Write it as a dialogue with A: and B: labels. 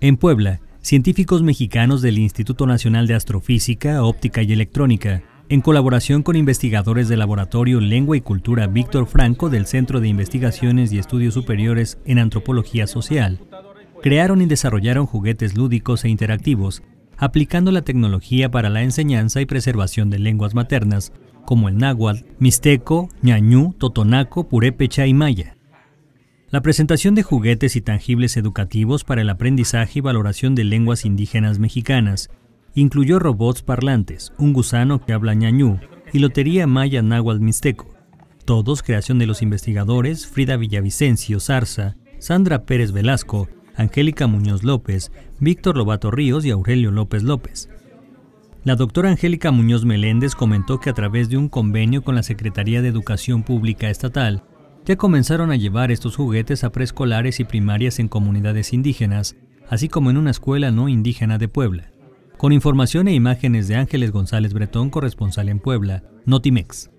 A: En Puebla, científicos mexicanos del Instituto Nacional de Astrofísica, Óptica y Electrónica, en colaboración con investigadores del Laboratorio Lengua y Cultura Víctor Franco del Centro de Investigaciones y Estudios Superiores en Antropología Social, crearon y desarrollaron juguetes lúdicos e interactivos, aplicando la tecnología para la enseñanza y preservación de lenguas maternas, como el náhuatl, mixteco, ñañú, totonaco, purépecha y maya. La presentación de juguetes y tangibles educativos para el aprendizaje y valoración de lenguas indígenas mexicanas incluyó robots parlantes, un gusano que habla ñañú y lotería maya náhuatl mixteco. Todos creación de los investigadores Frida Villavicencio Sarza, Sandra Pérez Velasco, Angélica Muñoz López, Víctor Lobato Ríos y Aurelio López López. La doctora Angélica Muñoz Meléndez comentó que a través de un convenio con la Secretaría de Educación Pública Estatal, ya comenzaron a llevar estos juguetes a preescolares y primarias en comunidades indígenas, así como en una escuela no indígena de Puebla. Con información e imágenes de Ángeles González Bretón, corresponsal en Puebla, Notimex.